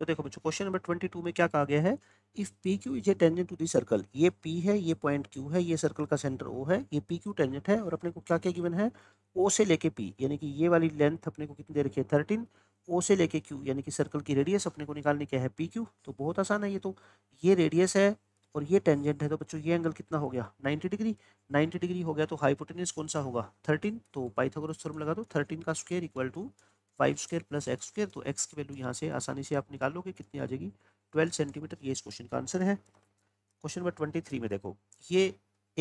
तो देखो बच्चों क्वेश्चन नंबर ट्वेंटी टू में क्या कहा गया है if P Q is a tangent to the circle ये पी है ये पॉइंट क्यू है ये सर्कल का सेंटर ओ है ये पी क्यू टेंजेंट है और अपने को क्या क्या गिवन है ओ से लेके पी यानी कि ये वाली लेंथ अपने को कितनी दे रखी है थर्टीन ओ से लेके क्यू यानी कि सर्कल की रेडियस अपने को निकालने क्या है पी क्यू तो बहुत आसान है ये तो ये रेडियस है और ये टेंजेंट है तो बच्चों ये एंगल कितना हो गया 90 डिग्री 90 डिग्री हो गया तो हाइपोटेनिस कौन सा होगा 13 तो पाइथागोरस थ्योरम लगा दो 13 का square equal to five square plus X square तो एक्स की वैल्यू यहाँ से आसानी से आप निकालोगे कितनी आ जाएगी ट्वेल्व सेंटीमीटर ये इस क्वेश्चन का आंसर है क्वेश्चन नंबर ट्वेंटी थ्री में देखो ये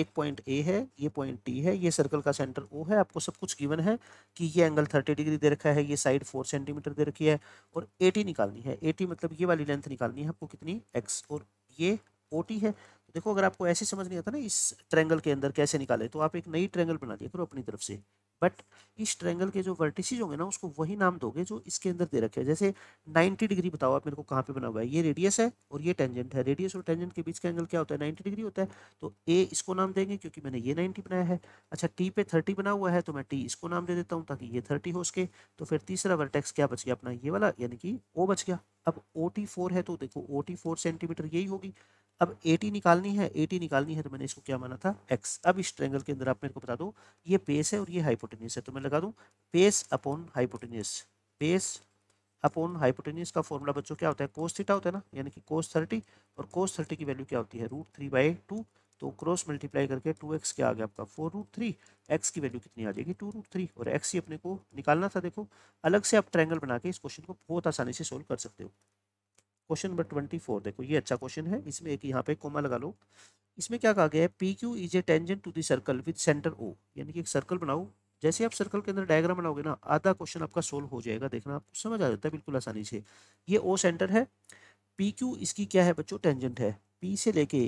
एक पॉइंट ए है ये पॉइंट टी है ये सर्कल का सेंटर ओ है आपको सब कुछ गिवन है कि ये एंगल थर्टी डिग्री दे रखा है ये साइड फोर सेंटीमीटर दे रखी है और एटी निकालनी है एटी मतलब ये वाली लेंथ निकालनी है आपको कितनी एक्स और ये ओ टी है तो देखो अगर आपको ऐसे समझ नहीं आता ना इस ट्रैंगल के अंदर कैसे निकाले तो आप एक नई ट्रैंगल बना दिया करो अपनी तरफ से बट इस ट्रैंगल के जो वर्टिसज होंगे ना उसको वही नाम दोगे जो इसके अंदर दे रखे हैं जैसे 90 डिग्री बताओ आप मेरे को कहाँ पे बना हुआ है ये रेडियस है और ये टेंजेंट है रेडियस और टेंजेंट के बीच का एंगल क्या होता है 90 डिग्री होता है तो ए इसको नाम देंगे क्योंकि मैंने ये 90 बनाया है अच्छा टी पे थर्टी बना हुआ है तो मैं टी इसको नाम दे देता हूँ ताकि ये थर्टी हो सके तो फिर तीसरा वर्टेक्स क्या बच गया अपना ये वाला यानी कि ओ बच गया अब ओ टी फोर है तो देखो ओ टी फोर सेंटीमीटर यही होगी अब टी निकालनी है टी निकालनी है तो मैंने इसको क्या माना था एक्स अब इस ट्रेंगल के अंदर आप मेरे को बता दो ये बेस है और ये हाइपोटेनियस है तो मैं लगा दूँ base upon hypotenuse base upon hypotenuse का फॉर्मूला बच्चों क्या होता है कोस थीटा होता है ना यानी कि कोस थर्टी और कोस थर्टी की वैल्यू क्या होती है रूट थ्री बाई टू तो क्रॉस मल्टीप्लाई करके टू एक्स क्या आ गया आपका फोर रूट थ्री एक्स की वैल्यू कितनी आ जाएगी टू रूट थ्री और एक्स ही अपने को निकालना था देखो अलग से आप ट्रैंगल बना के इस क्वेश्चन को बहुत आसानी से सोल्व कर सकते हो क्वेश्चन नंबर ट्वेंटी फोर देखो ये अच्छा क्वेश्चन है इसमें एक यहाँ पे कोमा लगा लो इसमें क्या कहा गया है P Q is a tangent to the circle with centre O यानी कि एक सर्कल बनाओ जैसे आप सर्कल के अंदर डायग्राम बनाओगे ना आधा क्वेश्चन आपका सोल्व हो जाएगा देखना आपको समझ आ जाता है बिल्कुल आसानी से ये ओ सेंटर है पी क्यू इसकी क्या है बच्चों टेंजेंट है पी से लेके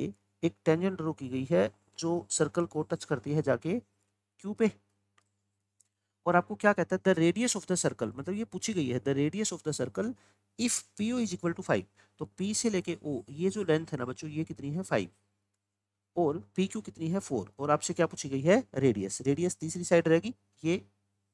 एक टेंजेंट ड्रो की गई है जो सर्कल को टच करती है जाके क्यू पे और आपको क्या कहता है the radius of the circle मतलब ये पूछी गई है the radius of the circle if P O is equal to five तो पी से लेके ओ ये जो लेंथ है ना बच्चों ये कितनी है फाइव और पी क्यू कितनी है फोर और आपसे क्या पूछी गई है रेडियस रेडियस तीसरी साइड रहेगी ये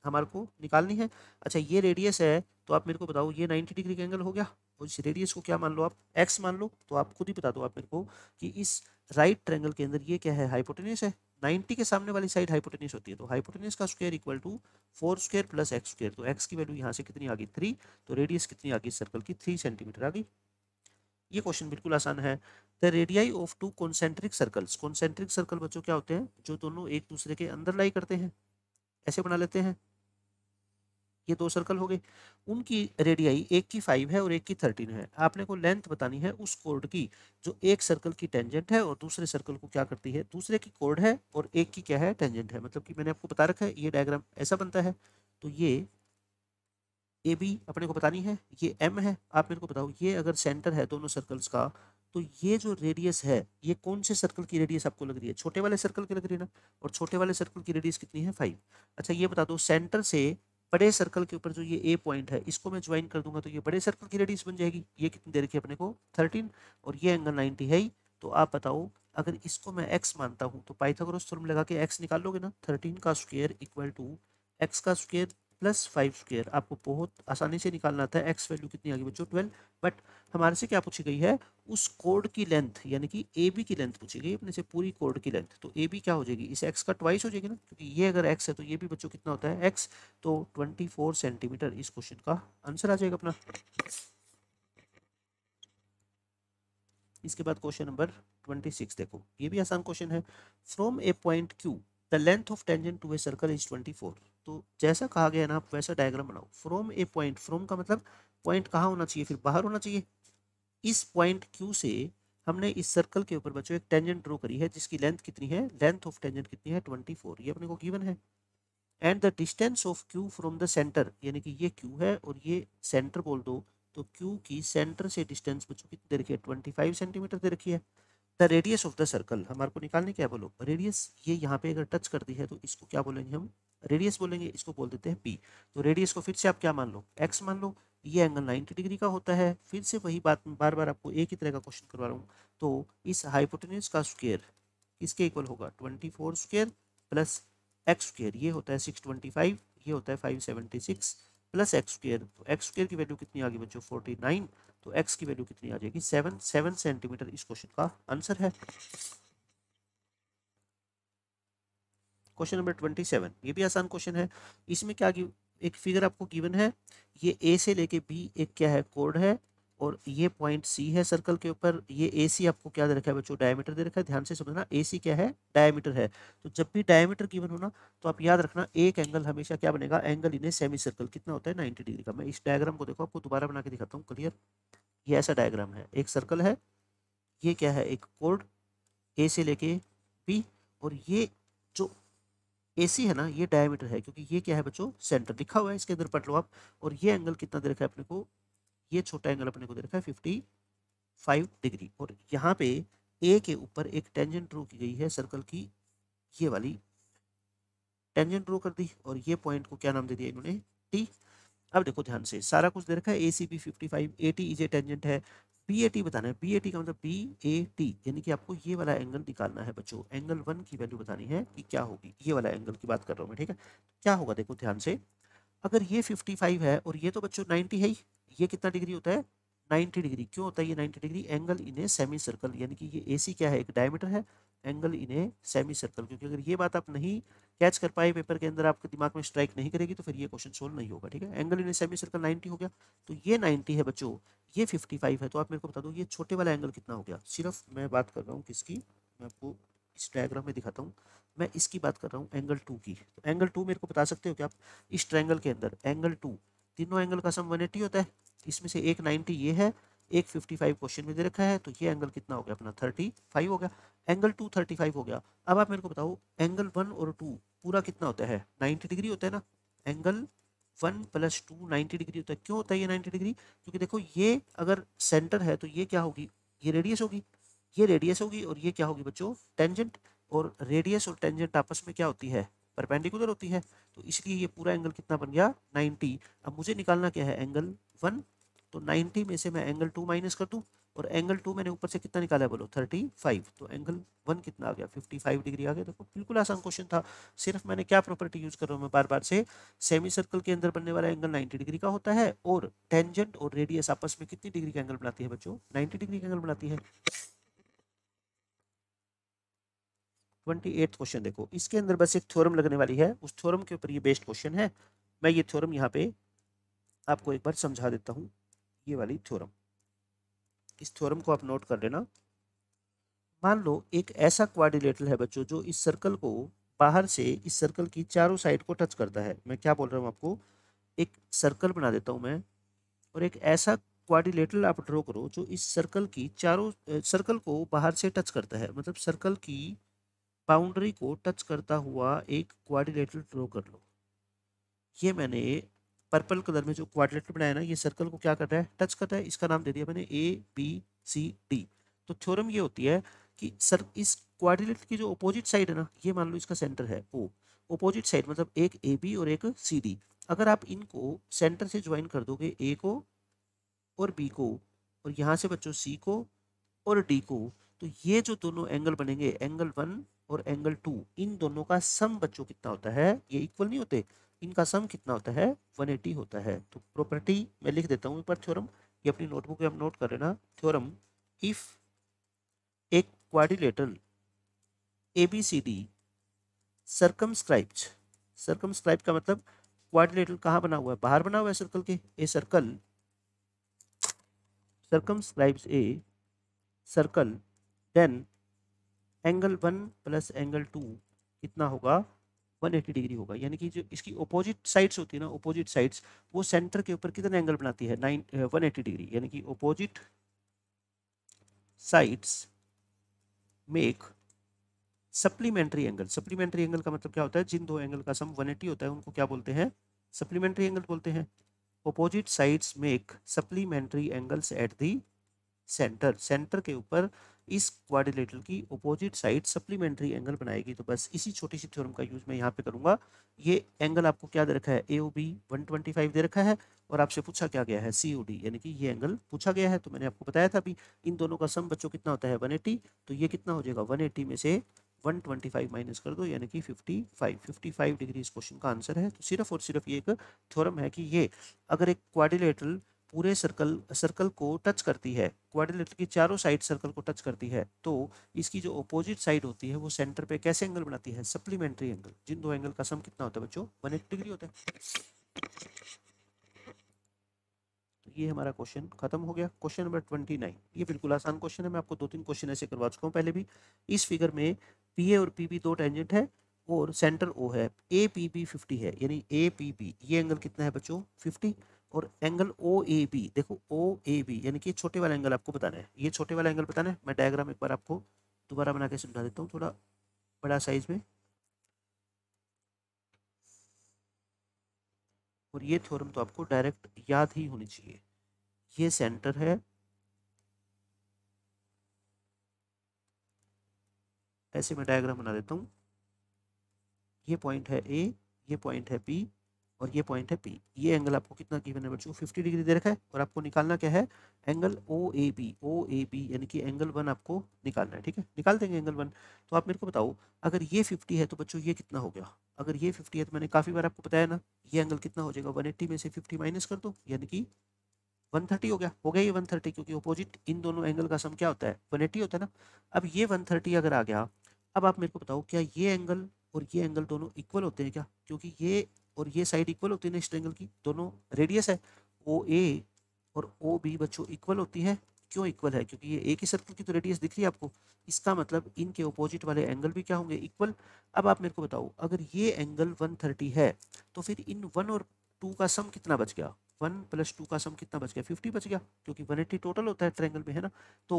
हमारे को निकालनी है अच्छा ये रेडियस है तो आप मेरे को बताओ ये नाइन्टी डिग्री का एंगल हो गया और तो इस रेडियस को क्या मान लो आप एक्स मान लो तो आप खुद ही बता दो आप मेरे को कि इस राइट ट्रैंगल के अंदर ये क्या है हाइपोटेनियस है 90 के सामने वाली साइड हाइपोटेनिस होती है तो हाइपोटेनिस का square equal to four square plus x square तो एक्स की वैल्यू यहाँ से कितनी आ गई थ्री तो रेडियस कितनी आ गई सर्कल की थ्री सेंटीमीटर आ गई ये क्वेश्चन बिल्कुल आसान है the radii of two concentric circles concentric circle बच्चों क्या होते हैं जो दोनों एक दूसरे के अंदर लाई करते हैं ऐसे बना लेते हैं ये दो सर्कल हो गए उनकी रेडियाई एक की फाइव है और एक की थर्टीन है आपने को लेंथ बतानी है उस कोर्ड की जो एक सर्कल की टेंजेंट है और दूसरे सर्कल को क्या करती है दूसरे की कोर्ड है और एक की क्या है टेंजेंट है मतलब कि मैंने आपको बता रखा है ये डायग्राम ऐसा बनता है तो ये ए बी अपने को बतानी है ये एम है आप मेरे को बताओ ये अगर सेंटर है दोनों सर्कल्स का तो ये जो रेडियस है ये कौन से सर्कल की रेडियस आपको लग रही है छोटे वाले सर्कल की लग रही है ना और छोटे वाले सर्कल की रेडियस कितनी है फाइव अच्छा ये बता दो सेंटर से बड़े सर्कल के ऊपर जो ये ए पॉइंट है इसको मैं ज्वाइन कर दूंगा तो ये बड़े सर्कल की रेडियस बन जाएगी ये कितनी दे रखी है अपने को थर्टीन और ये एंगल नाइन्टी है ही तो आप बताओ अगर इसको मैं एक्स मानता हूँ तो पाइथागोरस थ्योरम लगा के एक्स निकाल लोगे ना थर्टीन का स्क्वेयर इक्वल टू एक्स का स्क्वेयर प्लस फाइव स्क्वेयर आपको बहुत आसानी से निकालना था एक्स वैल्यू कितनी आ गई बच्चों ट्वेल्व बट हमारे से क्या पूछी गई है उस कोड की लेंथ यानी कि ए बी की लेंथ पूछी गई अपने से पूरी कोड की लेंथ तो ए बी क्या हो जाएगी इस एक्स का ट्वाइस हो जाएगी ना क्योंकि ये अगर एक्स है तो ये भी बच्चों कितना होता है एक्स तो ट्वेंटी सेंटीमीटर इस क्वेश्चन का आंसर आ जाएगा अपना इसके बाद क्वेश्चन नंबर ट्वेंटी देखो ये भी आसान क्वेश्चन है from a point Q the length of tangent to a circle is twenty तो जैसा कहा गया ना आप वैसा डायग्राम बनाओ फ्रॉम ए पॉइंट फ्रॉम का मतलब पॉइंट कहाँ होना चाहिए फिर बाहर होना चाहिए इस पॉइंट क्यू से हमने इस सर्कल के ऊपर बच्चों एक टेंजेंट ड्रॉ करी है जिसकी लेंथ कितनी है लेंथ ऑफ टेंजेंट कितनी है ट्वेंटी फोर ये अपने को गिवन है and the distance of Q from the centre यानी कि ये क्यू है और ये सेंटर बोल दो तो क्यू की सेंटर से डिस्टेंस बच्चों कितनी दे रखी है ट्वेंटी फाइव सेंटीमीटर दे रखी है the radius of the circle हमारे को निकालने क्या बोलो रेडियस ये यहाँ पे अगर टच कर दी है तो इसको क्या बोलेंगे हम रेडियस बोलेंगे इसको बोल देते हैं पी तो रेडियस को फिर से आप क्या मान लो एक्स मान लो ये एंगल 90 डिग्री का होता है फिर से वही बात बार बार आपको एक ही तरह का क्वेश्चन करवा रहा हूँ तो इस हाइपोटेन्यूज का स्क्वेयर इसके इक्वल होगा 24 four square plus X square ये होता है 625 ये होता है 576 प्लस एक्स स्क्वेयर तो एक्स स्क्वेयर की वैल्यू कितनी आ गई बच्चों नाइन तो एक्स की वैल्यू कितनी आ जाएगी सेवन सेवन सेंटीमीटर इस क्वेश्चन का आंसर है क्वेश्चन नंबर ट्वेंटी सेवन ये भी आसान क्वेश्चन है इसमें क्या एक फिगर आपको गिवन है ये ए से लेके बी एक क्या है कोड है और ये पॉइंट सी है सर्कल के ऊपर ये ए सी आपको क्या दे रखा है बच्चों डायमीटर दे रखा है ध्यान से समझना ए सी क्या है डायमीटर है तो जब भी डायमीटर गिवन होना तो आप याद रखना एक एंगल हमेशा क्या बनेगा एंगल इन्हें सेमी सर्कल कितना होता है नाइन्टी डिग्री का मैं इस डायग्राम को देखो आपको दोबारा बना के दिखाता हूँ क्लियर ये ऐसा डायग्राम है एक सर्कल है ये क्या है एक कोड ए से लेके बी और ये जो ए सी है ना ये डायमीटर है क्योंकि ये क्या है बच्चों सेंटर लिखा हुआ है इसके अंदर पट लो आप और ये एंगल कितना दे रखा है अपने को ये छोटा एंगल अपने को दे रखा है फिफ्टी फाइव डिग्री और यहाँ पे ए के ऊपर एक टेंजेंट ड्रो की गई है सर्कल की ये वाली टेंजेंट ड्रो कर दी और ये पॉइंट को क्या नाम दे दिया इन्होंने टी अब देखो ध्यान से सारा कुछ दे रखा है A C B fifty five A T is a tangent है पी ए टी बताना है पी ए टी का मतलब पी ए टी यानी कि आपको ये वाला एंगल निकालना है बच्चों एंगल वन की वैल्यू बतानी है कि क्या होगी ये वाला एंगल की बात कर रहा हूँ मैं ठीक है तो क्या होगा देखो ध्यान से अगर ये 55 है और ये तो बच्चों 90 है ही ये कितना डिग्री होता है 90 डिग्री क्यों होता है ये 90 degree angle in a semicircle यानी कि ये सी क्या है एक डायमीटर है angle in a semicircle क्योंकि अगर ये बात आप नहीं कैच कर पाए पेपर के अंदर आपके दिमाग में स्ट्राइक नहीं करेगी तो फिर ये क्वेश्चन सोल्व नहीं होगा ठीक है angle in a semicircle 90 हो गया तो ये 90 है बच्चों ये 55 है तो आप मेरे को बता दो ये छोटे वाला एंगल कितना हो गया सिर्फ मैं बात कर रहा हूँ किसकी मैं आपको इस डायग्राम में दिखाता हूँ मैं इसकी बात कर रहा हूँ एंगल टू की तो एंगल टू मेरे को बता सकते हो कि आप इस ट्रैंगल के अंदर एंगल टू तीनों एंगल का सम 180 होता है इसमें से एक नाइन्टी ये है एक फिफ्टी फाइव क्वेश्चन में दे रखा है तो ये एंगल कितना हो गया अपना थर्टी फाइव हो गया एंगल टू थर्टी फाइव हो गया अब आप मेरे को बताओ एंगल वन और टू पूरा कितना होता है नाइन्टी डिग्री होता है ना angle one plus two ninety degree होता है क्यों होता है ये नाइन्टी डिग्री क्योंकि देखो ये अगर सेंटर है तो ये क्या होगी ये रेडियस होगी ये रेडियस होगी और ये क्या होगी बच्चों टेंजेंट और रेडियस और टेंजेंट आपस में क्या होती है परपेंडिकुलर होती है तो इसलिए ये पूरा एंगल कितना बन गया नाइन्टी अब मुझे निकालना क्या है एंगल वन तो नाइन्टी में से मैं एंगल टू माइनस कर दूँ और एंगल टू मैंने ऊपर से कितना निकाला बोलो थर्टी फाइव तो एंगल वन कितना आ गया फिफ्टी फाइव डिग्री आ गया देखो बिल्कुल आसान क्वेश्चन था सिर्फ मैंने क्या प्रॉपर्टी यूज़ कर रहा हूँ मैं बार बार से सेमी सर्कल के अंदर बनने वाला एंगल नाइन्टी डिग्री का होता है और टेंजेंट और रेडियस आपस में कितनी डिग्री का एंगल बनाती है बच्चों नाइन्टी डिग्री का एंगल बनाती है ट्वेंटी एट क्वेश्चन देखो इसके अंदर बस एक थ्योरम लगने वाली है उस थ्योरम के ऊपर ये बेस्ट क्वेश्चन है मैं ये थ्योरम यहाँ पे आपको एक बार समझा देता हूँ ये वाली थ्योरम इस थ्योरम को आप नोट कर लेना मान लो एक ऐसा क्वारिलेटरल है बच्चों जो इस सर्कल को बाहर से इस सर्कल की चारों साइड को टच करता है मैं क्या बोल रहा हूँ आपको एक सर्कल बना देता हूँ मैं और एक ऐसा क्वारिलेटरल आप ड्रॉ करो जो इस सर्कल की चारों सर्कल को बाहर से टच करता है मतलब सर्कल की बाउंड्री को टच करता हुआ एक क्वारिलेटरल ड्रॉ कर लो ये मैंने पर्पल कलर में जो क्वाड्रेट बनाया ना ये सर्कल को क्या कर रहा है टच कर रहा है इसका नाम दे दिया मैंने ए बी सी डी तो थ्योरम ये होती है कि सर इस क्वाड्रेट की जो अपोजिट साइड है ना ये मान लो इसका सेंटर है ओ अपोजिट साइड मतलब एक ए बी और एक सी डी अगर आप इनको सेंटर से ज्वाइन कर दोगे ए को और बी को और यहाँ से बच्चों सी को और डी को तो ये जो दोनों एंगल बनेंगे एंगल वन और एंगल टू इन दोनों का सम बच्चों कितना होता है ये इक्वल नहीं होते इनका सम कितना होता है 180 होता है तो प्रॉपर्टी मैं लिख देता हूँ एक बार थ्योरम ये अपनी नोटबुक में हम नोट कर लेना थ्योरम इफ़ एक quadrilateral A B C D circumscribed circumscribe का मतलब क्वारिलेटर कहाँ बना हुआ है बाहर बना हुआ है सर्कल के a circle circumscribes a circle then angle one plus angle two कितना होगा 180 डिग्री होगा यानी कि जो इसकी ओपोजिट साइड्स होती है ना ओपोजिट साइड्स वो सेंटर के ऊपर कितना एंगल बनाती है नाइन वन एटी डिग्री यानी कि opposite sides make supplementary angle supplementary angle का मतलब क्या होता है जिन दो एंगल का सम 180 होता है उनको क्या बोलते हैं सप्लीमेंट्री एंगल बोलते हैं opposite sides make supplementary angles at the centre centre के ऊपर इस क्वाड्रिलेटरल की ओपोजिट साइड सप्लीमेंट्री एंगल बनाएगी तो बस इसी छोटी सी थ्योरम का यूज मैं यहाँ पे करूंगा ये एंगल आपको क्या दे रखा है A O B one twenty five दे रखा है और आपसे पूछा क्या गया है सी ओ डी यानी कि ये एंगल पूछा गया है तो मैंने आपको बताया था अभी इन दोनों का सम बच्चों कितना होता है वन एट्टी तो ये कितना हो जाएगा वन एट्टी में से वन ट्वेंटी फाइव माइनस कर दो यानी कि fifty five fifty five degree इस क्वेश्चन का आंसर है तो सिर्फ और सिर्फ ये एक थ्योरम है कि ये अगर एक क्वाड्रिलेटरल पूरे सर्कल सर्कल को टच करती है क्वाड्रिलेटर की चारों साइड सर्कल को टच करती है तो इसकी जो अपोजिट साइड होती है वो सेंटर पे कैसे एंगल बनाती है सप्लीमेंट्री एंगल जिन दो एंगल का सम कितना होता है बच्चों वन एट्टी डिग्री होता है तो ये हमारा क्वेश्चन खत्म हो गया क्वेश्चन नंबर ट्वेंटी नाइन ये बिल्कुल आसान क्वेश्चन है मैं आपको दो तीन क्वेश्चन ऐसे करवा चुका हूँ पहले भी इस फिगर में पी ए और पी बी दो टेंजेंट है और सेंटर ओ है ए पी बी फिफ्टी है यानी ए पी बी ये एंगल कितना है बच्चों फिफ्टी और एंगल ओ ए बी देखो ओ ए बी यानी कि छोटे वाला एंगल आपको बताना है ये छोटे वाला एंगल बताना है मैं डायग्राम एक बार आपको दोबारा बना के समझा देता हूँ थोड़ा बड़ा साइज में और ये थ्योरम तो आपको डायरेक्ट याद ही होनी चाहिए ये सेंटर है ऐसे मैं डायग्राम बना देता हूँ ये पॉइंट है ए ये पॉइंट है बी और ये पॉइंट है पी ये एंगल आपको कितना गिवन है बच्चों फिफ्टी डिग्री दे रखा है और आपको निकालना क्या है angle O A B O A B यानी कि एंगल वन आपको निकालना है ठीक है निकाल देंगे एंगल वन तो आप मेरे को बताओ अगर ये फिफ्टी है तो बच्चों ये कितना हो गया अगर ये फिफ्टी है तो मैंने काफ़ी बार आपको बताया ना ये एंगल कितना हो जाएगा वन में से फिफ्टी माइनस कर दो यानी कि वन हो गया हो गया ये वन क्योंकि अपोजिट इन दोनों एंगल का सम क्या होता है वन होता है ना अब ये वन अगर आ गया अब आप मेरे को बताओ क्या ये एंगल और ये एंगल दोनों इक्वल होते हैं क्या क्योंकि ये और ये साइड इक्वल होती है ना इस की दोनों रेडियस है ओ ए और ओ बी बच्चों इक्वल होती है क्यों इक्वल है क्योंकि ये एक ही सर्कल की तो रेडियस दिख रही है आपको इसका मतलब इनके अपोजिट वाले एंगल भी क्या होंगे इक्वल अब आप मेरे को बताओ अगर ये एंगल 130 है तो फिर इन वन और टू का सम कितना बच गया वन प्लस टू का सम कितना बच गया फिफ्टी बच गया क्योंकि वन एट्टी टोटल होता है ट्रैंगल में है ना तो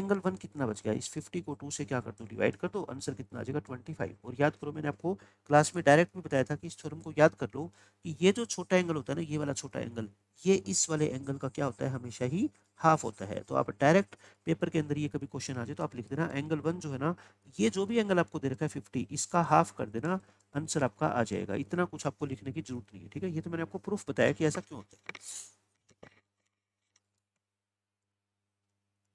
एंगल वन कितना बच गया इस फिफ्टी को टू से क्या कर दो डिवाइड कर दो आंसर कितना आ जाएगा ट्वेंटी फाइव और याद करो मैंने आपको क्लास में डायरेक्ट भी बताया था कि इस थ्योरम को याद कर लो कि ये जो छोटा एंगल होता है ना ये वाला छोटा एंगल ये इस वाले एंगल का क्या होता है हमेशा ही हाफ होता है तो आप डायरेक्ट पेपर के अंदर ये कभी क्वेश्चन आ जाए तो आप लिख देना एंगल वन जो है ना ये जो भी एंगल आपको दे रखा है फिफ्टी इसका हाफ कर देना आंसर आपका आ जाएगा इतना कुछ आपको लिखने की जरूरत नहीं है ठीक है ये तो मैंने आपको प्रूफ बताया कि ऐसा क्यों होता है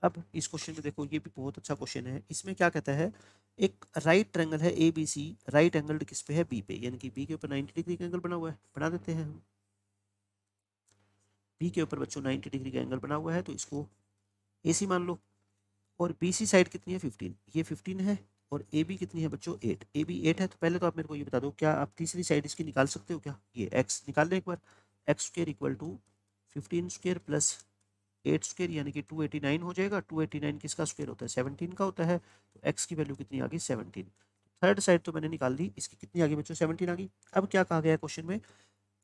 अब इस क्वेश्चन में देखो ये भी बहुत अच्छा क्वेश्चन है इसमें क्या कहता है एक राइट ट्रैंगल है A B C right angle किस पे है बी पे यानी कि बी के ऊपर नाइन्टी डिग्री का एंगल बना हुआ है बना देते हैं हम बी के ऊपर बच्चों नाइन्टी डिग्री का एंगल बना हुआ है तो इसको ए सी मान लो और बी सी साइड कितनी है फिफ्टीन ये फिफ्टीन है और ए बी कितनी है बच्चों एट ए बी एट है तो पहले तो आप मेरे को ये बता दो क्या आप तीसरी साइड इसकी निकाल सकते हो क्या ये एक्स निकाल लें एक बार x square equal to fifteen square plus eight square यानी कि टू एटी नाइन हो जाएगा टू एटी नाइन किसका स्क्र होता है सेवनटीन का होता है तो एक्स की वैल्यू कितनी आ गई सेवनटीन थर्ड साइड तो मैंने निकाल दी इसकी कितनी आ गई बच्चों सेवनटीन आ गई अब क्या कहा गया है क्वेश्चन में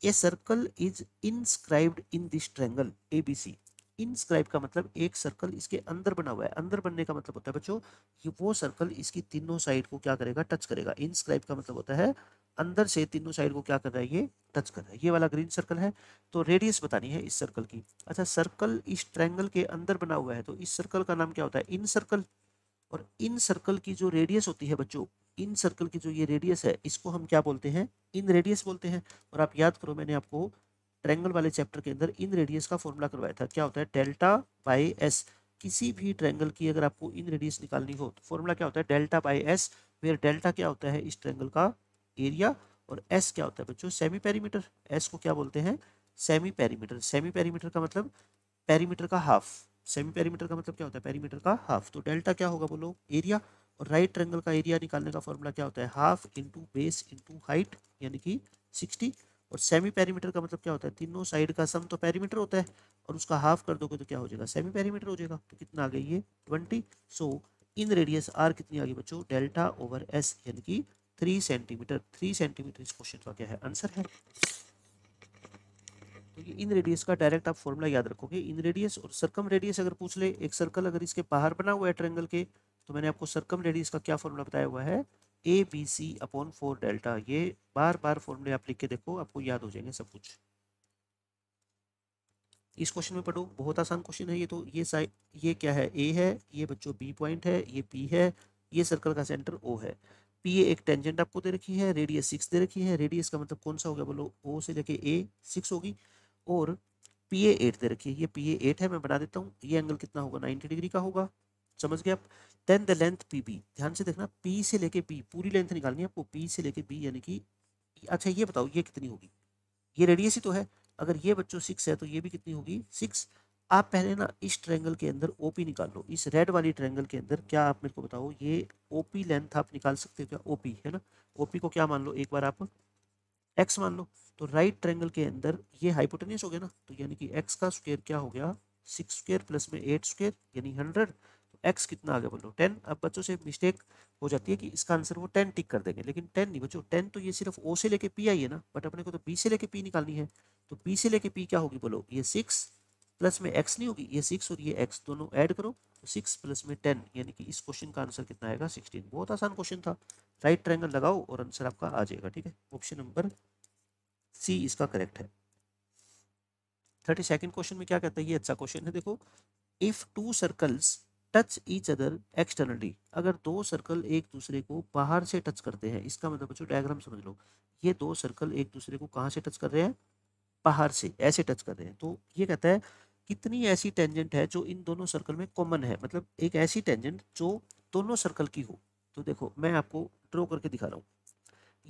a circle is inscribed in this triangle A B C inscribe का मतलब एक सर्कल इसके अंदर बना हुआ है अंदर बनने का मतलब होता है बच्चों ये वो सर्कल इसकी तीनों साइड को क्या करेगा टच करेगा इनस्क्राइब का मतलब होता है अंदर से तीनों साइड को क्या कर रहा है ये टच कर रहा है ये वाला ग्रीन सर्कल है तो रेडियस बतानी है इस सर्कल की अच्छा सर्कल इस ट्रैंगल के अंदर बना हुआ है तो इस सर्कल का नाम क्या होता है इन सर्कल और इन सर्कल की जो रेडियस होती है बच्चों इन सर्कल की जो ये रेडियस है इसको हम क्या बोलते हैं इन रेडियस बोलते हैं और आप याद करो मैंने आपको ट्रैंगल वाले चैप्टर के अंदर इन रेडियस का फॉर्मूला करवाया था क्या होता है डेल्टा बाई एस किसी भी ट्रैंगल की अगर आपको इन रेडियस निकालनी हो तो फॉर्मूला क्या होता है delta by S where delta क्या होता है इस ट्रैंगल का एरिया और एस क्या होता है बच्चों सेमी पैरीमीटर एस को क्या बोलते हैं सेमी पैरीमीटर सेमी पैरीमीटर का मतलब पैरीमीटर का हाफ सेमी पैरीमीटर का मतलब क्या होता है पैरीमीटर का हाफ तो डेल्टा क्या होगा बोलो एरिया और राइट ट्रेंगल का एरिया निकालने का फॉर्मूला क्या होता है half into base into height यानी कि सिक्सटी और सेमी पैरीमीटर का मतलब क्या होता है तीनों साइड का सम तो पैरीमीटर होता है और उसका हाफ कर दोगे तो क्या हो जाएगा सेमी पैरीमीटर हो जाएगा तो कितना आ गई ये twenty so inradius R कितनी आ गई बच्चों डेल्टा ओवर एस यानी कि थ्री सेंटीमीटर थ्री सेंटीमीटर इस क्वेश्चन का क्या है आंसर है तो ये इन रेडियस का डायरेक्ट आप फॉर्मूला याद रखोगे इन रेडियस और सर्कम रेडियस अगर पूछ ले एक सर्कल अगर इसके बाहर बना हुआ है ट्रेंगल के तो मैंने आपको सर्कम रेडियस का क्या फॉर्मूला बताया हुआ है A B C upon four delta ये बार बार फॉर्मूले आप लिख के देखो आपको याद हो जाएंगे सब कुछ इस क्वेश्चन में पढ़ो बहुत आसान क्वेश्चन है ये तो ये साइड ये क्या है ए है ये बच्चों बी पॉइंट है ये पी है ये सर्कल का सेंटर ओ है पी ए एक टेंजेंट आपको दे रखी है रेडियस सिक्स दे रखी है रेडियस का मतलब कौन सा हो गया बोलो ओ से लेके ए सिक्स होगी और पी ए एट दे रखी है ये पी ए एट है मैं बना देता हूँ ये एंगल कितना होगा नाइन्टी डिग्री का होगा समझ गए आप then the length P B ध्यान से देखना पी से लेके बी पूरी लेंथ निकालनी है आपको पी से लेके बी यानी कि अच्छा ये बताओ ये कितनी होगी ये रेडियस ही तो है अगर ये बच्चों सिक्स है तो ये भी कितनी होगी सिक्स आप पहले ना इस ट्रैंगल के अंदर ओ पी निकाल लो इस रेड वाली ट्रैंगल के अंदर क्या आप मेरे को बताओ ये ओ पी लेंथ आप निकाल सकते हो क्या ओ पी है ना ओ पी को क्या मान लो एक बार आप एक्स मान लो तो राइट ट्रैंगल के अंदर ये हाइपोटेनियस हो गया ना तो यानी कि एक्स का स्क्वायर क्या हो गया सिक्स स्क्वायर प्लस में एट स्क्वायर यानी हंड्रेड एक्स कितना आगे बोलो टेन अब बच्चों से मिस्टेक हो जाती है कि इसका आंसर वो टेन टिक कर देंगे लेकिन टेन नहीं बच्चों टेन तो ये सिर्फ ओ से लेके पी आई है ना बट अपने को तो बी से लेके पी निकालनी है तो बी से लेके पी क्या होगी बोलो ये सिक्स प्लस में एक्स नहीं होगी ये सिक्स और ये एक्स दोनों ऐड करो तो सिक्स प्लस में टेन यानी कि इस क्वेश्चन का आंसर कितना आएगा सिक्सटीन बहुत आसान क्वेश्चन था राइट ट्रायंगल लगाओ और आंसर आपका आ जाएगा ठीक है ऑप्शन नंबर सी इसका करेक्ट है थर्टी सेकेंड क्वेश्चन में क्या कहता है ये अच्छा क्वेश्चन है देखो if two circles touch each other externally अगर दो सर्कल एक दूसरे को बाहर से टच करते हैं इसका मतलब बच्चों डायग्राम समझ लो ये दो सर्कल एक दूसरे को कहाँ से टच कर रहे हैं बाहर से ऐसे टच कर रहे हैं तो ये कहता है कितनी ऐसी टेंजेंट है जो इन दोनों सर्कल में कॉमन है मतलब एक ऐसी टेंजेंट जो दोनों सर्कल की हो तो देखो मैं आपको ड्रॉ करके दिखा रहा हूँ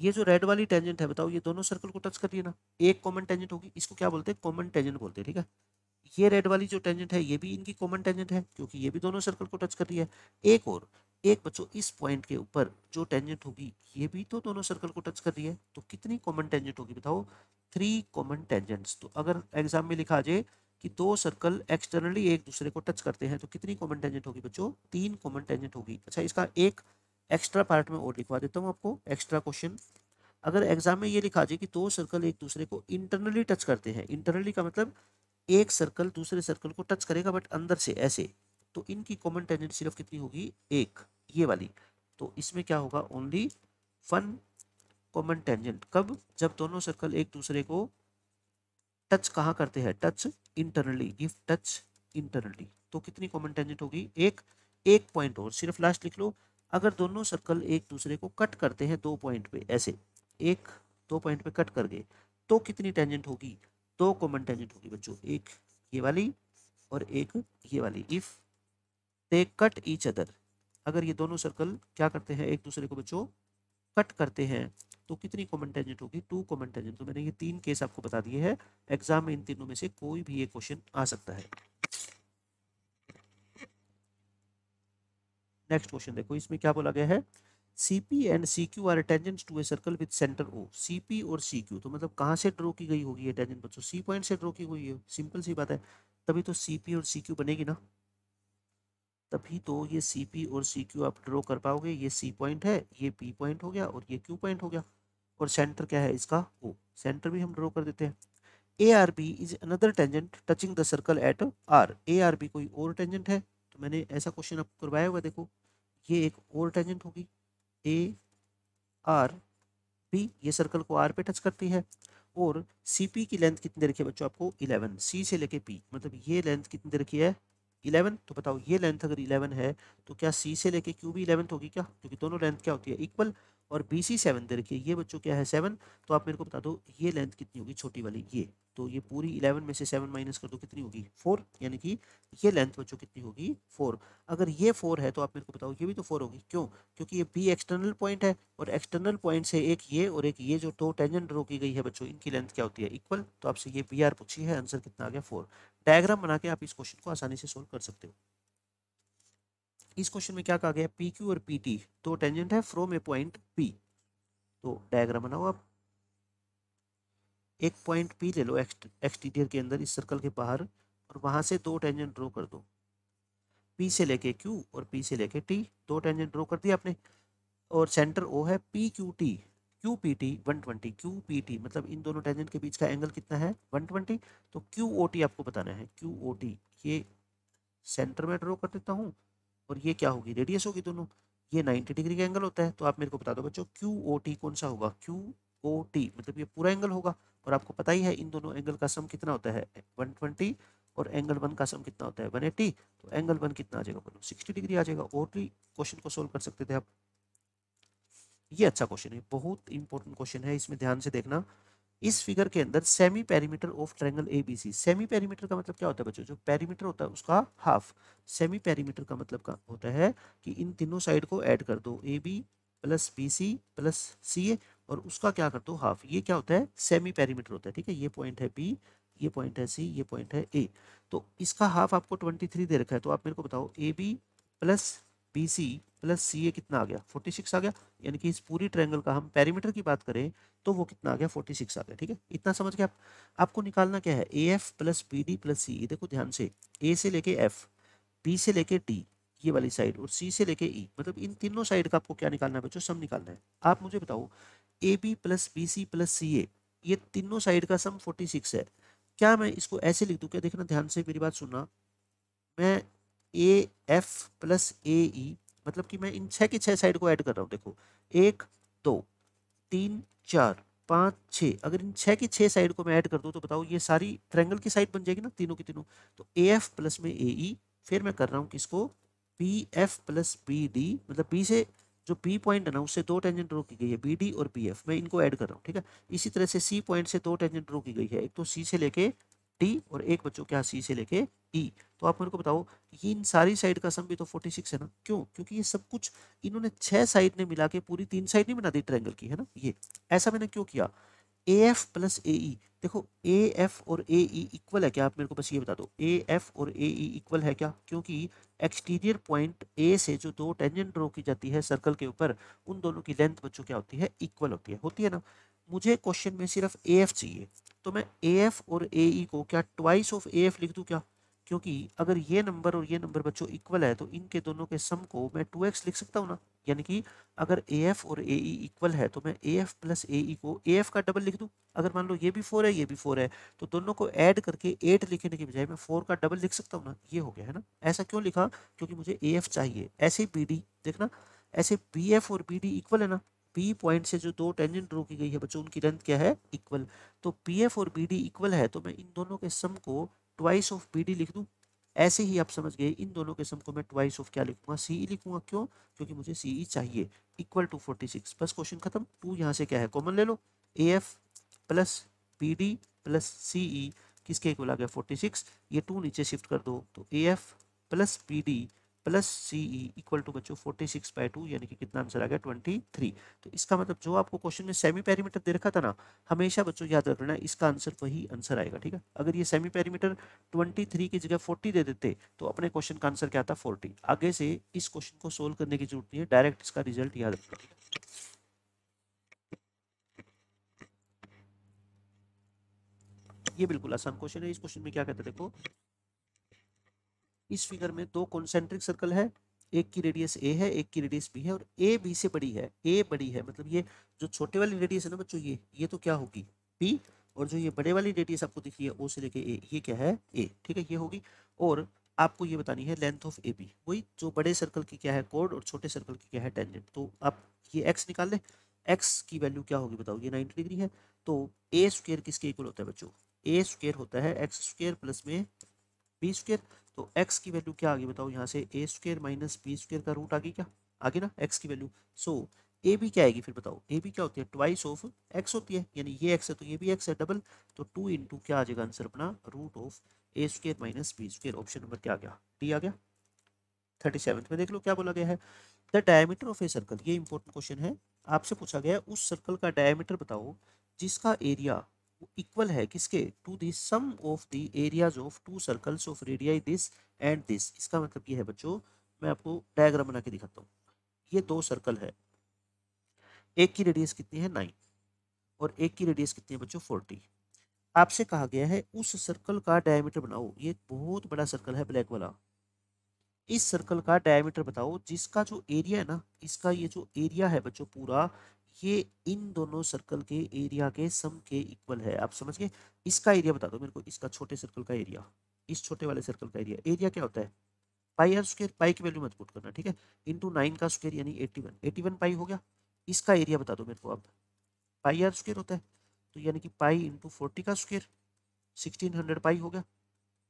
ये जो रेड वाली टेंजेंट है बताओ ये दोनों सर्कल को टच कर रही है ना एक कॉमन टेंजेंट होगी इसको क्या बोलते हैं कॉमन टेंजेंट बोलते हैं ठीक है ये रेड वाली जो टेंजेंट है ये भी इनकी कॉमन टेंजेंट है क्योंकि ये भी दोनों सर्कल को टच कर रही है एक और एक बच्चों इस पॉइंट के ऊपर जो टेंजेंट होगी ये भी तो दोनों सर्कल को टच कर रही है तो कितनी कॉमन टेंजेंट होगी बताओ थ्री कॉमन टेंजेंट्स तो अगर एग्जाम में लिखा जाए कि दो सर्कल एक्सटर्नली एक दूसरे को टच करते हैं तो कितनी कॉमन टेंजेंट होगी बच्चों तीन कॉमन टेंजेंट होगी अच्छा इसका एक एक्स्ट्रा पार्ट में और लिखवा देता हूँ आपको एक्स्ट्रा क्वेश्चन अगर एग्जाम में ये लिखा जाए कि दो सर्कल एक दूसरे को इंटरनली टच करते हैं इंटरनली का मतलब एक सर्कल दूसरे सर्कल को टच करेगा बट अंदर से ऐसे तो इनकी कॉमन टेंजेंट सिर्फ कितनी होगी एक ये वाली तो इसमें क्या होगा ओनली वन कॉमन टेंजेंट कब जब दोनों सर्कल एक दूसरे को टच कहाँ करते हैं touch internally give touch internally तो कितनी कॉमन टेंजेंट होगी एक एक पॉइंट और सिर्फ लास्ट लिख लो अगर दोनों सर्कल एक दूसरे को कट करते हैं दो पॉइंट पे ऐसे एक दो पॉइंट पे कट कर गए तो कितनी टेंजेंट होगी दो कॉमन टेंजेंट होगी बच्चों एक ये वाली और एक ये वाली if they cut each other अगर ये दोनों सर्कल क्या करते हैं एक दूसरे को बच्चों कट करते हैं तो कितनी कॉमन टेंजेंट होगी टू कॉमन टेंजेंट तो मैंने ये तीन केस आपको बता दिए हैं एग्जाम में इन तीनों में से कोई भी ये क्वेश्चन आ सकता है नेक्स्ट क्वेश्चन देखो इसमें क्या बोला गया है CP and CQ are a tangent to a circle with centre O CP और CQ तो मतलब कहाँ से ड्रॉ की गई होगी ये टेंजेंट बच्चों C पॉइंट से ड्रॉ की हुई है सिंपल सी बात है तभी तो CP और CQ बनेगी ना तभी तो ये CP और CQ आप ड्रॉ कर पाओगे ये C पॉइंट है ये P पॉइंट हो गया और ये Q पॉइंट हो गया और सेंटर क्या है इसका O सेंटर भी हम ड्रॉ कर देते हैं A R B is another tangent touching the circle at R A R B कोई और टेंजेंट है तो मैंने ऐसा क्वेश्चन आपको करवाया हुआ देखो ये एक और टेंजेंट होगी ए आर बी ये सर्कल को आर पे टच करती है और सी पी की लेंथ कितनी दे रखी है बच्चों आपको इलेवन सी से लेके पी मतलब ये लेंथ कितनी दे रखी है इलेवन तो बताओ ये लेंथ अगर इलेवन है तो क्या सी से लेके क्यू भी इलेवन होगी क्या क्योंकि दोनों लेंथ क्या होती है इक्वल और बी सी सेवन दे रखी है ये बच्चों क्या है सेवन तो आप मेरे को बता दो ये लेंथ कितनी होगी छोटी वाली ये तो ये पूरी इलेवन में से सेवन माइनस कर दो कितनी होगी फोर यानी कि ये लेंथ बच्चों कितनी होगी फोर अगर ये फोर है तो आप मेरे को बताओ ये भी तो फोर होगी क्यों क्योंकि ये बी एक्सटर्नल पॉइंट है और एक्सटर्नल पॉइंट से एक ये और एक ये जो दो टेंजन ड्रो की गई है बच्चों इनकी लेंथ क्या होती है इक्वल तो आपसे ये बी आर पूछी है आंसर कितना आ गया फोर डायग्राम बना के आप इस क्वेश्चन को आसानी से सोल्व कर सकते हो इस क्वेश्चन में क्या कहा गया पी क्यू और पी टी दो टेंजेंट है फ्रोम ए पॉइंट पी तो डायग्राम बनाओ आप एक पॉइंट पी ले लो एक्सटीरियर के अंदर इस सर्कल के बाहर और वहाँ से दो टेंजेंट ड्रॉ कर दो पी से लेके क्यू और पी से लेके टी दो टेंजेंट ड्रॉ कर दिया आपने और सेंटर ओ है P Q T Q P T one twenty Q P T मतलब इन दोनों टेंजेंट के बीच का एंगल कितना है वन ट्वेंटी तो क्यू ओ टी आपको बताना है क्यू ओ टी ये सेंटर में ड्रॉ कर देता हूँ और ये क्या होगी रेडियस होगी दोनों ये नाइन्टी डिग्री का एंगल होता है तो आप मेरे को बता दो बच्चों क्यू ओ टी कौन सा होगा क्यू ओ टी मतलब ये पूरा एंगल होगा और आपको पता ही है इन दोनों एंगल का सम कितना होता है 120 और एंगल वन का सम कितना होता है 180 तो एंगल वन कितना आ जाएगा बोलो 60 डिग्री आ जाएगा और भी क्वेश्चन को सोल्व कर सकते थे आप ये अच्छा क्वेश्चन है बहुत इंपॉर्टेंट क्वेश्चन है इसमें ध्यान से देखना इस फिगर के अंदर semi perimeter of triangle ABC semi perimeter का मतलब क्या होता है बच्चों जो पेरीमीटर होता है उसका हाफ सेमी पेरीमीटर का मतलब का होता है कि इन तीनों साइड को ऐड कर दो A B plus B C plus C A और उसका क्या करते हो हाफ ये क्या होता है सेमी पैरीमीटर होता है ठीक है ये पॉइंट है बी ये पॉइंट है सी ये पॉइंट है ए तो इसका हाफ आपको ट्वेंटी थ्री दे रखा है तो आप मेरे को बताओ A B plus B C plus C A कितना आ गया फोर्टी सिक्स आ गया यानी कि इस पूरी ट्रायंगल का हम पैरीमीटर की बात करें तो वो कितना आ गया फोर्टी सिक्स आ गया ठीक है इतना समझ के आप आपको निकालना क्या है A F plus B D plus C देखो ध्यान से ए से लेके एफ बी से लेके डी ये वाली साइड और सी से लेके ई e, मतलब इन तीनों साइड का आपको क्या निकालना है बच्चों सम निकालना है आप मुझे बताओ A B plus B C plus C A ये तीनों साइड का सम 46 है क्या मैं इसको ऐसे लिख दूँ क्या देखना ध्यान से मेरी बात सुनना मैं ए एफ प्लस ए ई मतलब कि मैं इन छः के छः साइड को ऐड कर रहा हूँ देखो एक दो तीन चार पाँच छः अगर इन छः की छः साइड को मैं ऐड कर दूँ तो बताओ ये सारी ट्रैंगल की साइड बन जाएगी ना तीनों की तीनों तो ए एफ प्लस में ए ई e, फिर मैं कर रहा हूँ किसको B F plus B D मतलब बी से जो पी पॉइंट है ना उससे दो टेंजेंट ड्रो की गई है बी डी और बी एफ मैं इनको ऐड कर रहा हूँ ठीक है इसी तरह से सी पॉइंट से दो टेंजेंट ड्रो की गई है एक तो सी से लेके डी और एक बच्चों क्या सी से लेके ई e। तो आप मेरे को बताओ ये इन सारी साइड का सम भी तो 46 है ना क्यों क्योंकि ये सब कुछ इन्होंने छह साइड ने मिला के पूरी तीन साइड नहीं बना दी ट्रायंगल की है ना ये ऐसा मैंने क्यों किया ए एफ प्लस ए ई देखो ए एफ और ए ई इक्वल है क्या आप मेरे को बस ये बता दो ए एफ और ए ई इक्वल है क्या क्योंकि एक्सटीरियर पॉइंट ए से जो दो टेंजेंट ड्रॉ की जाती है सर्कल के ऊपर उन दोनों की लेंथ बच्चों क्या होती है इक्वल होती है होती है ना मुझे क्वेश्चन में सिर्फ ए एफ चाहिए तो मैं ए एफ और ए ई e को क्या ट्वाइस ऑफ ए एफ लिख दूँ क्या क्योंकि अगर ये नंबर और ये नंबर बच्चों इक्वल है तो इनके दोनों के सम को मैं टू एक्स लिख सकता हूँ ना यानी कि अगर ए एफ और ए ई इक्वल है तो मैं ए एफ प्लस ए ई को ए एफ का डबल लिख दूँ अगर मान लो ये भी फोर है ये भी फोर है तो दोनों को ऐड करके एट लिखने के बजाय मैं फोर का डबल लिख सकता हूँ ना ये हो गया है ना ऐसा क्यों लिखा क्योंकि मुझे ए एफ चाहिए ऐसे बी डी देखना ऐसे बी एफ और बी डी इक्वल है ना बी पॉइंट से जो दो टेंजेंट ड्रो की गई है बच्चों उनकी लेंथ क्या है इक्वल तो पी एफ और बी डी इक्वल है तो मैं इन दोनों के सम को ट्वाइस ऑफ बी डी लिख दूँ ऐसे ही आप समझ गए इन दोनों के सम को मैं ट्वाइस ऑफ क्या लिखूंगा सी ई e लिखूंगा क्यों क्योंकि मुझे सी ई e चाहिए इक्वल टू फोर्टी सिक्स बस क्वेश्चन खत्म टू यहाँ से क्या है कॉमन ले लो A F plus P D plus C E किसके इक्वल आ गया फोर्टी सिक्स ये टू नीचे शिफ्ट कर दो तो A F plus P D plus C E equal to बच्चों फोर्टी सिक्स बाई टू यानी कि कितना आंसर आ गया ट्वेंटी थ्री तो इसका मतलब जो आपको क्वेश्चन में सेमी पैरीमीटर दे रखा था ना हमेशा बच्चों याद रखना इसका आंसर वही आंसर आएगा ठीक है अगर ये सेमी पैरीमीटर ट्वेंटी थ्री की जगह फोर्टी दे देते तो अपने क्वेश्चन का आंसर क्या था फोर्टी आगे से इस क्वेश्चन को सोल्व करने की जरूरत नहीं है डायरेक्ट इसका रिजल्ट याद रखना ये बिल्कुल आसान क्वेश्चन है इस क्वेश्चन में क्या कहते हैं देखो इस फिगर में दो कॉन्सेंट्रिक सर्कल है एक की रेडियस ए है एक की रेडियस बी है और ए बी से बड़ी है ए बड़ी है मतलब ये जो छोटे वाली रेडियस है ना बच्चों ये ये तो क्या होगी बी और जो ये बड़े वाली रेडियस आपको दिख रही है ओ से लेके ए ये क्या है ए ठीक है ये होगी और आपको ये बतानी है लेंथ ऑफ ए बी वही जो बड़े सर्कल की क्या है कोड और छोटे सर्कल की क्या है टेंजेंट तो आप ये एक्स निकाल लें एक्स की वैल्यू क्या होगी बताओ ये नाइन्टी डिग्री है तो ए स्क्वेयर किसके इक्वल होता है बच्चों ए स्क्वेयर होता है एक्स स्क्वेयर प्लस में बी स्क्वेयर तो एक्स की वैल्यू क्या आ गई बताओ यहाँ से A square minus B square का रूट आ गई क्या आगे ना एक्स की वैल्यू सो so, ए भी क्या आएगी फिर बताओ ए भी क्या होती है ट्वाइस ऑफ एक्स होती है यानी ये एक्स है तो ये भी एक्स है डबल तो टू इंटू क्या आ जाएगा आंसर अपना root of A square minus B square option number क्या आ गया डी आ गया थर्टी सेवन में देख लो क्या बोला गया है the diameter of a circle ये इंपॉर्टेंट क्वेश्चन है आपसे पूछा गया है उस सर्कल का डायमीटर बताओ जिसका एरिया इक्वल है किसके to this sum of the areas of two circles of radii this and this इसका मतलब ये है बच्चों मैं आपको डायग्राम बना के दिखाता हूँ ये दो सर्कल है एक की रेडियस कितनी है नाइन और एक की रेडियस कितनी है बच्चों फोर्टी आपसे कहा गया है उस सर्कल का डायमीटर बनाओ ये बहुत बड़ा सर्कल है ब्लैक वाला इस सर्कल का डायमीटर बताओ जिसका जो एरिया है ना इसका ये जो एरिया है बच्चों पूरा ये इन दोनों सर्कल के एरिया के सम के इक्वल है आप समझ गए इसका एरिया बता दो मेरे को इसका छोटे सर्कल का एरिया इस छोटे वाले सर्कल का एरिया एरिया क्या होता है पाई आर स्क्र पाई की वैल्यू मत पुट करना ठीक है इंटू नाइन का स्क्वेयर यानी eighty one eighty one pi हो गया इसका एरिया बता दो मेरे को अब पाई आर स्क्र होता है तो यानी कि पाई इंटू फोर्टी का स्क्वेयर सिक्सटीन हंड्रेड पाई हो गया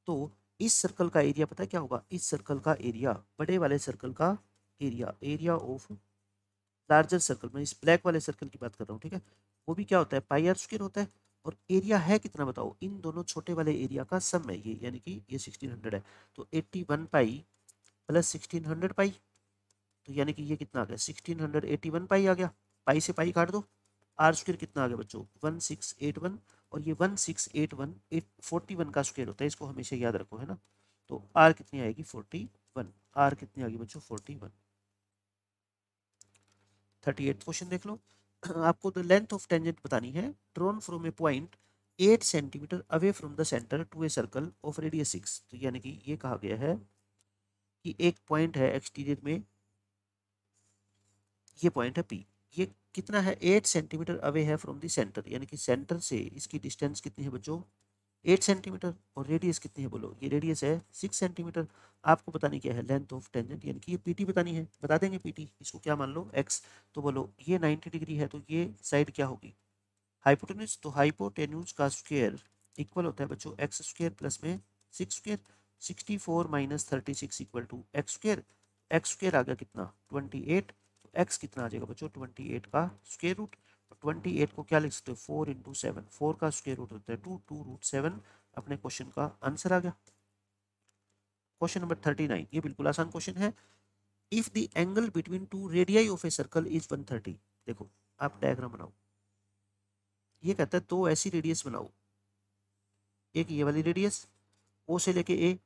तो इस सर्कल का एरिया पता है क्या होगा इस सर्कल का एरिया बड़े वाले सर्कल का area area of larger circle में इस ब्लैक वाले सर्कल की बात कर रहा हूँ ठीक है वो भी क्या होता है पाई आर स्क्र होता है और एरिया है कितना बताओ इन दोनों छोटे वाले एरिया का सम है ये यानी कि ये हंड्रेड है तो eighty one pi plus sixteen hundred pi तो यानी कि ये कितना आ गया sixteen hundred eighty one pi आ गया पाई से पाई काट दो आर स्क्र कितना आ गया बच्चों वन सिक्स एट वन और ये one one six eight eight forty one का स्क्वेयर होता है इसको हमेशा याद रखो है ना तो आर कितनी आएगी फोर्टी वन आर कितनी आ गई बच्चों वन थर्टी एट क्वेश्चन देख लो आपको द लेंथ ऑफ टेंजेंट बतानी है drawn from a point eight centimetre away from the centre to a circle of radius six तो यानी कि ये कहा गया है कि एक पॉइंट है एक्सटीरियर में ये पॉइंट है पी ये कितना है एट सेंटीमीटर अवे है फ्रॉम द सेंटर यानी कि सेंटर से इसकी डिस्टेंस कितनी है बच्चों एट सेंटीमीटर और रेडियस कितनी है बोलो ये रेडियस है सिक्स सेंटीमीटर आपको बतानी क्या है लेंथ ऑफ टेंजेंट यानी कि ये पीटी बतानी है बता देंगे पीटी इसको क्या मान लो एक्स तो बोलो ये नाइन्टी डिग्री है तो ये साइड क्या होगी हाइपोटेन्यूज तो हाइपोटेन्यूज का स्क्वेयर इक्वल होता है बच्चों एक्स स्क्वेयर प्लस में six square sixty four minus thirty six equal to x square x square आ गया कितना ट्वेंटी एट तो एक्स कितना आ जाएगा बच्चों ट्वेंटी एट का स्क्वेयर रूट ट्वेंटी एट को क्या लिख सकते हो फोर इंटू सेवन फोर का स्क्वेयर रूट होता है टू टू रूट सेवन अपने क्वेश्चन का आंसर आ गया क्वेश्चन नंबर थर्टी नाइन ये बिल्कुल आसान क्वेश्चन है if the angle between two radii of a circle is one thirty देखो आप डायग्राम बनाओ ये कहता है दो तो ऐसी रेडियस बनाओ एक ये वाली रेडियस ओ से लेके ए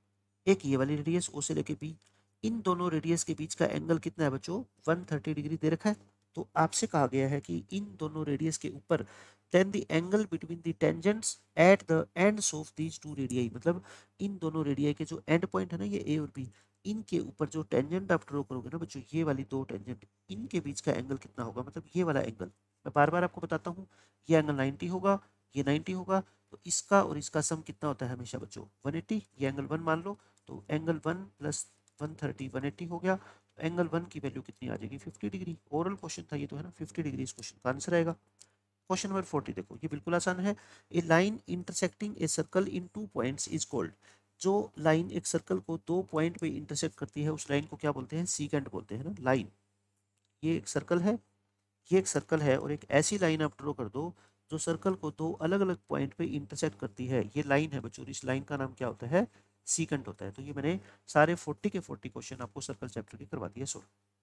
एक ये वाली रेडियस ओ से लेके बी इन दोनों रेडियस के बीच का एंगल कितना है बच्चों 130 डिग्री दे रखा है तो आपसे कहा गया है कि इन दोनों रेडियस के ऊपर then the angle between the tangents at the ends of these two radii मतलब इन दोनों रेडियाई के जो एंड पॉइंट है ना ये ए और बी इनके ऊपर जो टेंजेंट आप ड्रॉ करोगे ना बच्चों ये वाली दो टेंजेंट इनके बीच का एंगल कितना होगा मतलब ये वाला एंगल मैं बार बार आपको बताता हूँ ये एंगल 90 होगा ये 90 होगा तो इसका और इसका सम कितना होता है हमेशा बच्चों 180 ये एंगल वन मान लो तो angle one plus one thirty one eighty हो गया तो एंगल वन की वैल्यू कितनी आ जाएगी फिफ्टी डिग्री ओरल क्वेश्चन था ये तो है ना फिफ्टी डिग्री इस क्वेश्चन का आंसर आएगा क्वेश्चन नंबर फोर्टी देखो ये बिल्कुल आसान है a line intersecting a circle in two points is called जो लाइन एक सर्कल को दो पॉइंट पे इंटरसेक्ट करती है उस लाइन को क्या बोलते हैं सीकेंट बोलते हैं ना लाइन ये एक सर्कल है ये एक सर्कल है और एक ऐसी लाइन आप ड्रॉ कर दो जो सर्कल को दो अलग अलग पॉइंट पे इंटरसेक्ट करती है ये लाइन है बच्चों इस लाइन का नाम क्या होता है सीकेंट होता है तो ये मैंने सारे फोर्टी के फोर्टी क्वेश्चन आपको सर्कल चैप्टर के करवा दिया सोलह